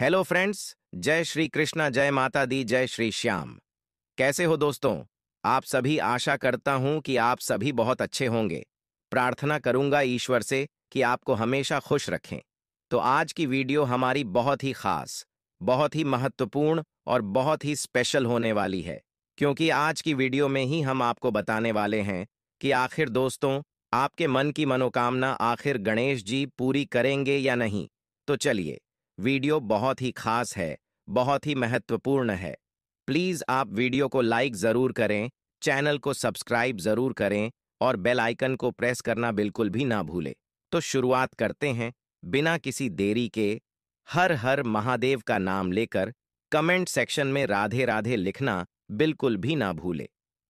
hello friends जय श्री कृष्णा जय माता दी जय श्री श्याम कैसे हो दोस्तों आप सभी आशा करता हूं कि आप सभी बहुत अच्छे होंगे प्रार्थना करूंगा ईश्वर से कि आपको हमेशा खुश रखें तो आज की वीडियो हमारी बहुत ही खास बहुत ही महत्वपूर्ण और बहुत ही स्पेशल होने वाली है क्योंकि आज की वीडियो में ही हम आपको बताने वाले हैं कि आखिर दोस्तों आपके मन की मनोकामना आखिर गणेश जी पूरी करेंगे या नहीं तो चलिए वीडियो बहुत ही खास है बहुत ही महत्वपूर्ण है प्लीज़ आप वीडियो को लाइक ज़रूर करें चैनल को सब्सक्राइब ज़रूर करें और बेल आइकन को प्रेस करना बिल्कुल भी ना भूलें तो शुरुआत करते हैं बिना किसी देरी के हर हर महादेव का नाम लेकर कमेंट सेक्शन में राधे राधे लिखना बिल्कुल भी ना भूले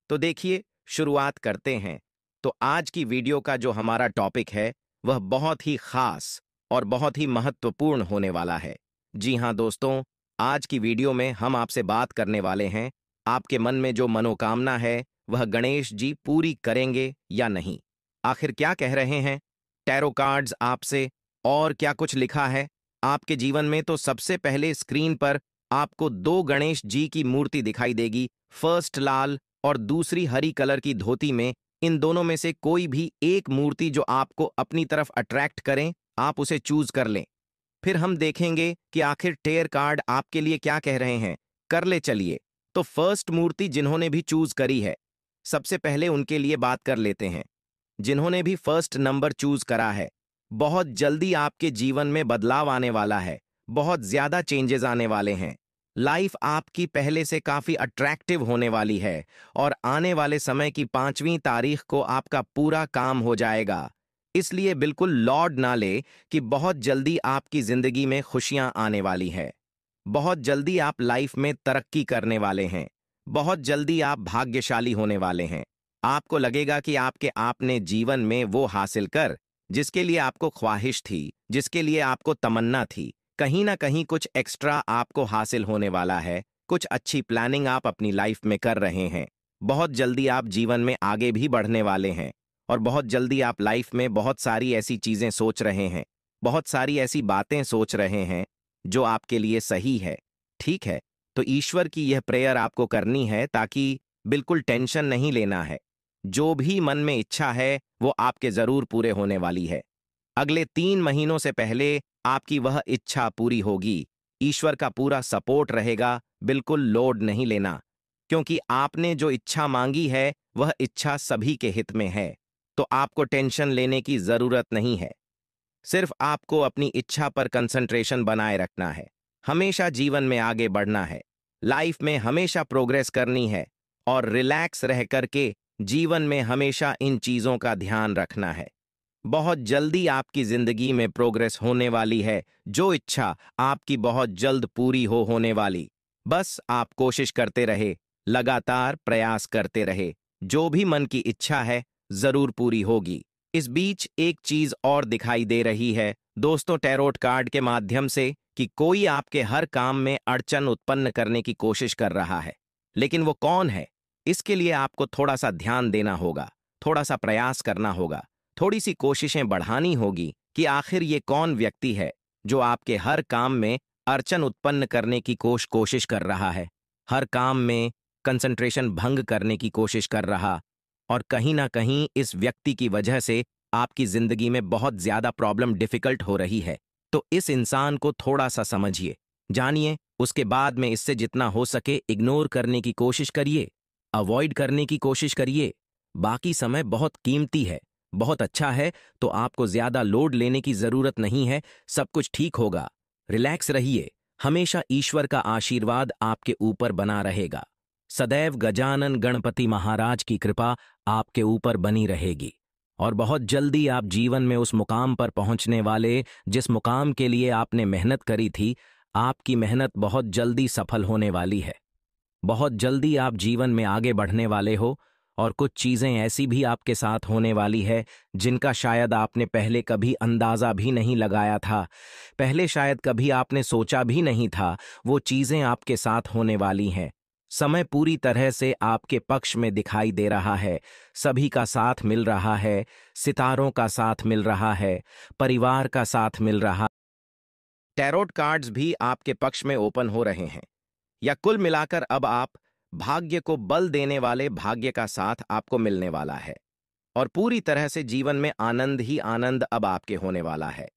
तो देखिए शुरुआत करते हैं तो आज की वीडियो का जो हमारा टॉपिक है वह बहुत ही खास और बहुत ही महत्वपूर्ण होने वाला है जी हाँ दोस्तों आज की वीडियो में हम आपसे बात करने वाले हैं आपके मन में जो मनोकामना है वह गणेश जी पूरी करेंगे या नहीं आखिर क्या कह रहे हैं टैरो कार्ड्स आपसे और क्या कुछ लिखा है आपके जीवन में तो सबसे पहले स्क्रीन पर आपको दो गणेश जी की मूर्ति दिखाई देगी फर्स्ट लाल और दूसरी हरी कलर की धोती में इन दोनों में से कोई भी एक मूर्ति जो आपको अपनी तरफ अट्रैक्ट करें आप उसे चूज कर लें फिर हम देखेंगे कि आखिर टेयर कार्ड आपके लिए क्या कह रहे हैं कर ले चलिए तो फर्स्ट मूर्ति जिन्होंने भी चूज करी है सबसे पहले उनके लिए बात कर लेते हैं जिन्होंने भी फर्स्ट नंबर चूज करा है बहुत जल्दी आपके जीवन में बदलाव आने वाला है बहुत ज्यादा चेंजेस आने वाले हैं लाइफ आपकी पहले से काफी अट्रैक्टिव होने वाली है और आने वाले समय की पांचवीं तारीख को आपका पूरा काम हो जाएगा इसलिए बिल्कुल लॉर्ड ना ले कि बहुत जल्दी आपकी जिंदगी में खुशियां आने वाली हैं बहुत जल्दी आप लाइफ में तरक्की करने वाले हैं बहुत जल्दी आप भाग्यशाली होने वाले हैं आपको लगेगा कि आपके आपने जीवन में वो हासिल कर जिसके लिए आपको ख्वाहिश थी जिसके लिए आपको तमन्ना थी कहीं ना कहीं कुछ एक्स्ट्रा आपको हासिल होने वाला है कुछ अच्छी प्लानिंग आप अपनी लाइफ में कर रहे हैं बहुत जल्दी आप जीवन में आगे भी बढ़ने वाले हैं और बहुत जल्दी आप लाइफ में बहुत सारी ऐसी चीज़ें सोच रहे हैं बहुत सारी ऐसी बातें सोच रहे हैं जो आपके लिए सही है ठीक है तो ईश्वर की यह प्रेयर आपको करनी है ताकि बिल्कुल टेंशन नहीं लेना है जो भी मन में इच्छा है वो आपके जरूर पूरे होने वाली है अगले तीन महीनों से पहले आपकी वह इच्छा पूरी होगी ईश्वर का पूरा सपोर्ट रहेगा बिल्कुल लोड नहीं लेना क्योंकि आपने जो इच्छा मांगी है वह इच्छा सभी के हित में है तो आपको टेंशन लेने की जरूरत नहीं है सिर्फ आपको अपनी इच्छा पर कंसंट्रेशन बनाए रखना है हमेशा जीवन में आगे बढ़ना है लाइफ में हमेशा प्रोग्रेस करनी है और रिलैक्स रह करके जीवन में हमेशा इन चीज़ों का ध्यान रखना है बहुत जल्दी आपकी जिंदगी में प्रोग्रेस होने वाली है जो इच्छा आपकी बहुत जल्द पूरी हो होने वाली बस आप कोशिश करते रहे लगातार प्रयास करते रहे जो भी मन की इच्छा है जरूर पूरी होगी इस बीच एक चीज और दिखाई दे रही है दोस्तों टैरोट कार्ड के माध्यम से कि कोई आपके हर काम में अड़चन उत्पन्न करने की कोशिश कर रहा है लेकिन वो कौन है इसके लिए आपको थोड़ा सा ध्यान देना होगा थोड़ा सा प्रयास करना होगा थोड़ी सी कोशिशें बढ़ानी होगी कि आखिर ये कौन व्यक्ति है जो आपके हर काम में अड़चन उत्पन्न करने की कोश कोशिश कर रहा है हर काम में कंसंट्रेशन भंग करने की कोशिश कर रहा और कहीं ना कहीं इस व्यक्ति की वजह से आपकी जिंदगी में बहुत ज्यादा प्रॉब्लम डिफिकल्ट हो रही है तो इस इंसान को थोड़ा सा समझिए जानिए उसके बाद में इससे जितना हो सके इग्नोर करने की कोशिश करिए अवॉइड करने की कोशिश करिए बाकी समय बहुत कीमती है बहुत अच्छा है तो आपको ज्यादा लोड लेने की जरूरत नहीं है सब कुछ ठीक होगा रिलैक्स रहिए हमेशा ईश्वर का आशीर्वाद आपके ऊपर बना रहेगा सदैव गजानन गणपति महाराज की कृपा आपके ऊपर बनी रहेगी और बहुत जल्दी आप जीवन में उस मुकाम पर पहुंचने वाले जिस मुकाम के लिए आपने मेहनत करी थी आपकी मेहनत बहुत जल्दी सफल होने वाली है बहुत जल्दी आप जीवन में आगे बढ़ने वाले हो और कुछ चीज़ें ऐसी भी आपके साथ होने वाली है जिनका शायद आपने पहले कभी अंदाज़ा भी नहीं लगाया था पहले शायद कभी आपने सोचा भी नहीं था वो चीज़ें आपके साथ होने वाली हैं समय पूरी तरह से आपके पक्ष में दिखाई दे रहा है सभी का साथ मिल रहा है सितारों का साथ मिल रहा है परिवार का साथ मिल रहा टैरोट कार्ड्स भी आपके पक्ष में ओपन हो रहे हैं या कुल मिलाकर अब आप भाग्य को बल देने वाले भाग्य का साथ आपको मिलने वाला है और पूरी तरह से जीवन में आनंद ही आनंद अब आपके होने वाला है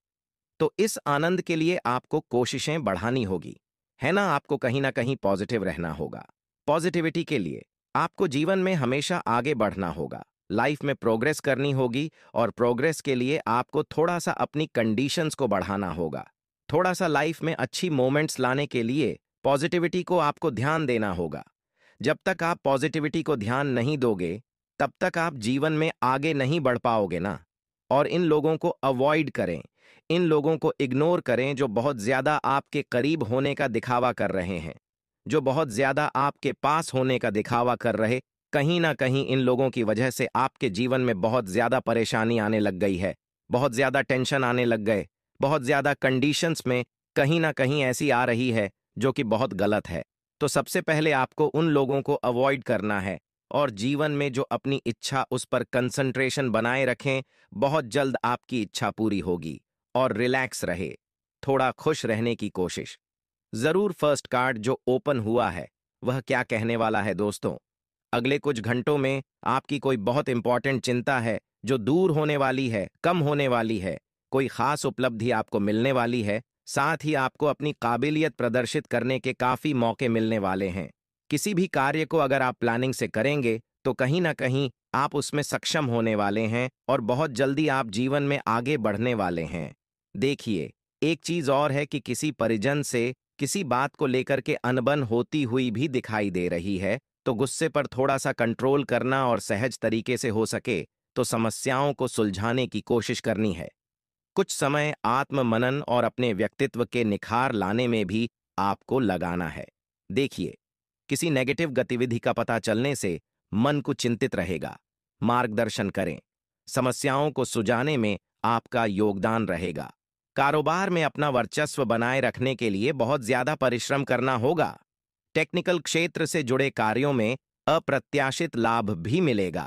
तो इस आनंद के लिए आपको कोशिशें बढ़ानी होगी है ना आपको कहीं ना कहीं पॉजिटिव रहना होगा पॉजिटिविटी के लिए आपको जीवन में हमेशा आगे बढ़ना होगा लाइफ में प्रोग्रेस करनी होगी और प्रोग्रेस के लिए आपको थोड़ा सा अपनी कंडीशंस को बढ़ाना होगा थोड़ा सा लाइफ में अच्छी मोमेंट्स लाने के लिए पॉजिटिविटी को आपको ध्यान देना होगा जब तक आप पॉजिटिविटी को ध्यान नहीं दोगे तब तक आप जीवन में आगे नहीं बढ़ पाओगे ना और इन लोगों को अवॉइड करें इन लोगों को इग्नोर करें जो बहुत ज्यादा आपके करीब होने का दिखावा कर रहे हैं जो बहुत ज्यादा आपके पास होने का दिखावा कर रहे कहीं ना कहीं इन लोगों की वजह से आपके जीवन में बहुत ज्यादा परेशानी आने लग गई है बहुत ज्यादा टेंशन आने लग गए बहुत ज्यादा कंडीशंस में कहीं ना कहीं ऐसी आ रही है जो कि बहुत गलत है तो सबसे पहले आपको उन लोगों को अवॉइड करना है और जीवन में जो अपनी इच्छा उस पर कंसंट्रेशन बनाए रखें बहुत जल्द आपकी इच्छा पूरी होगी और रिलैक्स रहे थोड़ा खुश रहने की कोशिश जरूर फर्स्ट कार्ड जो ओपन हुआ है वह क्या कहने वाला है दोस्तों अगले कुछ घंटों में आपकी कोई बहुत इंपॉर्टेंट चिंता है जो दूर होने वाली है कम होने वाली है कोई खास उपलब्धि आपको मिलने वाली है साथ ही आपको अपनी काबिलियत प्रदर्शित करने के काफी मौके मिलने वाले हैं किसी भी कार्य को अगर आप प्लानिंग से करेंगे तो कहीं ना कहीं आप उसमें सक्षम होने वाले हैं और बहुत जल्दी आप जीवन में आगे बढ़ने वाले हैं देखिए एक चीज और है कि किसी परिजन से किसी बात को लेकर के अनबन होती हुई भी दिखाई दे रही है तो गुस्से पर थोड़ा सा कंट्रोल करना और सहज तरीके से हो सके तो समस्याओं को सुलझाने की कोशिश करनी है कुछ समय आत्म मनन और अपने व्यक्तित्व के निखार लाने में भी आपको लगाना है देखिए किसी नेगेटिव गतिविधि का पता चलने से मन को चिंतित रहेगा मार्गदर्शन करें समस्याओं को सुझाने में आपका योगदान रहेगा कारोबार में अपना वर्चस्व बनाए रखने के लिए बहुत ज्यादा परिश्रम करना होगा टेक्निकल क्षेत्र से जुड़े कार्यों में अप्रत्याशित लाभ भी मिलेगा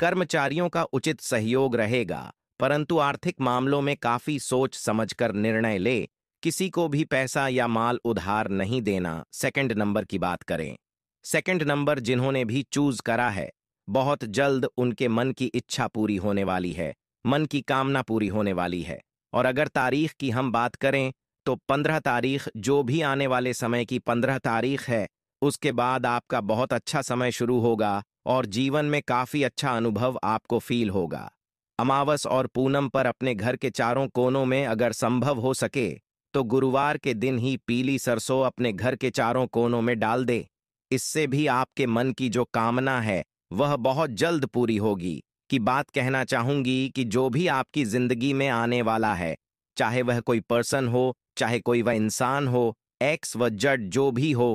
कर्मचारियों का उचित सहयोग रहेगा परंतु आर्थिक मामलों में काफी सोच समझकर निर्णय ले किसी को भी पैसा या माल उधार नहीं देना सेकंड नंबर की बात करें सेकंड नंबर जिन्होंने भी चूज करा है बहुत जल्द उनके मन की इच्छा पूरी होने वाली है मन की कामना पूरी होने वाली है और अगर तारीख की हम बात करें तो पंद्रह तारीख जो भी आने वाले समय की पंद्रह तारीख है उसके बाद आपका बहुत अच्छा समय शुरू होगा और जीवन में काफी अच्छा अनुभव आपको फील होगा अमावस और पूनम पर अपने घर के चारों कोनों में अगर संभव हो सके तो गुरुवार के दिन ही पीली सरसों अपने घर के चारों कोनों में डाल दे इससे भी आपके मन की जो कामना है वह बहुत जल्द पूरी होगी की बात कहना चाहूंगी कि जो भी आपकी जिंदगी में आने वाला है चाहे वह कोई पर्सन हो चाहे कोई वह इंसान हो एक्स व जड जो भी हो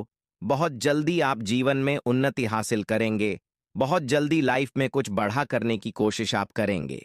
बहुत जल्दी आप जीवन में उन्नति हासिल करेंगे बहुत जल्दी लाइफ में कुछ बढ़ा करने की कोशिश आप करेंगे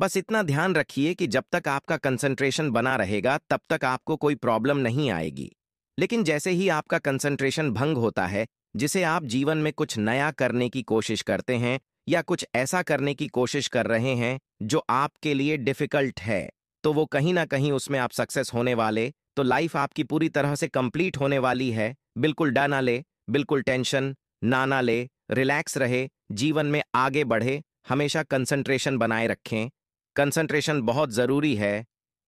बस इतना ध्यान रखिए कि जब तक आपका कंसंट्रेशन बना रहेगा तब तक आपको कोई प्रॉब्लम नहीं आएगी लेकिन जैसे ही आपका कंसंट्रेशन भंग होता है जिसे आप जीवन में कुछ नया करने की कोशिश करते हैं या कुछ ऐसा करने की कोशिश कर रहे हैं जो आपके लिए डिफिकल्ट है तो वो कहीं ना कहीं उसमें आप सक्सेस होने वाले तो लाइफ आपकी पूरी तरह से कंप्लीट होने वाली है बिल्कुल डर ना ले बिल्कुल टेंशन ना ना ले रिलैक्स रहे जीवन में आगे बढ़े हमेशा कंसंट्रेशन बनाए रखें कंसंट्रेशन बहुत ज़रूरी है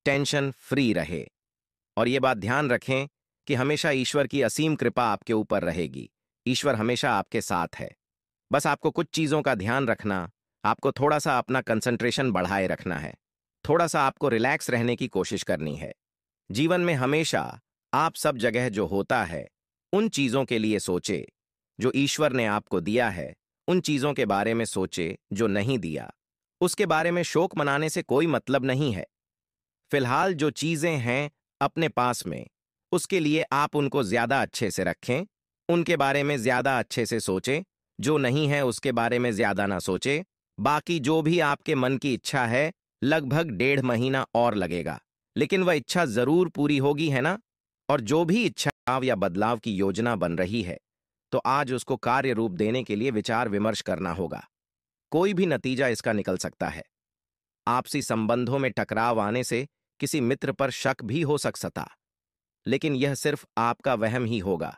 टेंशन फ्री रहे और ये बात ध्यान रखें कि हमेशा ईश्वर की असीम कृपा आपके ऊपर रहेगी ईश्वर हमेशा आपके साथ है बस आपको कुछ चीज़ों का ध्यान रखना आपको थोड़ा सा अपना कंसंट्रेशन बढ़ाए रखना है थोड़ा सा आपको रिलैक्स रहने की कोशिश करनी है जीवन में हमेशा आप सब जगह जो होता है उन चीज़ों के लिए सोचे जो ईश्वर ने आपको दिया है उन चीज़ों के बारे में सोचे जो नहीं दिया उसके बारे में शोक मनाने से कोई मतलब नहीं है फिलहाल जो चीज़ें हैं अपने पास में उसके लिए आप उनको ज़्यादा अच्छे से रखें उनके बारे में ज़्यादा अच्छे से सोचें जो नहीं है उसके बारे में ज्यादा ना सोचे बाकी जो भी आपके मन की इच्छा है लगभग डेढ़ महीना और लगेगा लेकिन वह इच्छा जरूर पूरी होगी है ना और जो भी इच्छा या बदलाव की योजना बन रही है तो आज उसको कार्य रूप देने के लिए विचार विमर्श करना होगा कोई भी नतीजा इसका निकल सकता है आपसी संबंधों में टकराव आने से किसी मित्र पर शक भी हो सक सकता लेकिन यह सिर्फ आपका वहम ही होगा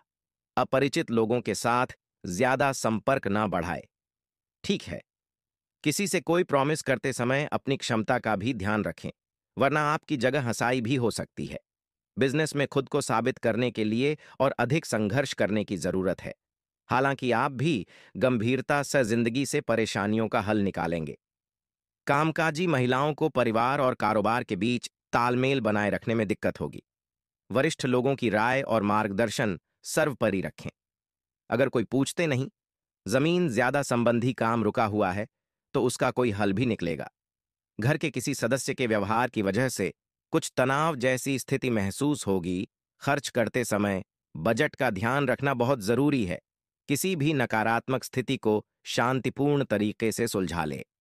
अपरिचित लोगों के साथ ज्यादा संपर्क ना बढ़ाए ठीक है किसी से कोई प्रॉमिस करते समय अपनी क्षमता का भी ध्यान रखें वरना आपकी जगह हंसाई भी हो सकती है बिजनेस में खुद को साबित करने के लिए और अधिक संघर्ष करने की जरूरत है हालांकि आप भी गंभीरता से जिंदगी से परेशानियों का हल निकालेंगे कामकाजी महिलाओं को परिवार और कारोबार के बीच तालमेल बनाए रखने में दिक्कत होगी वरिष्ठ लोगों की राय और मार्गदर्शन सर्वपरि रखें अगर कोई पूछते नहीं जमीन ज्यादा संबंधी काम रुका हुआ है तो उसका कोई हल भी निकलेगा घर के किसी सदस्य के व्यवहार की वजह से कुछ तनाव जैसी स्थिति महसूस होगी खर्च करते समय बजट का ध्यान रखना बहुत जरूरी है किसी भी नकारात्मक स्थिति को शांतिपूर्ण तरीके से सुलझा ले